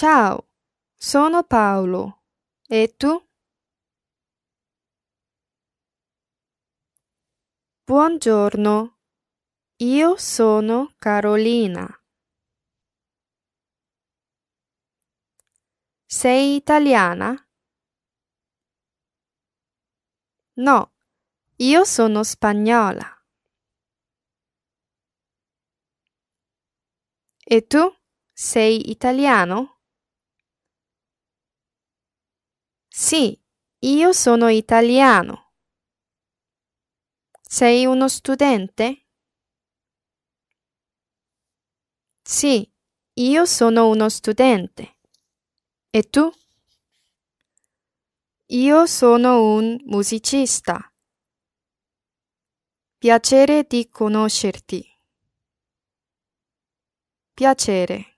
Ciao, sono Paolo. E tu? Buongiorno. Io sono Carolina. Sei italiana? No, io sono spagnola. E tu sei italiano? Sì, io sono italiano. Sei uno studente? Sì, io sono uno studente. E tu? Io sono un musicista. Piacere di conoscerti. Piacere.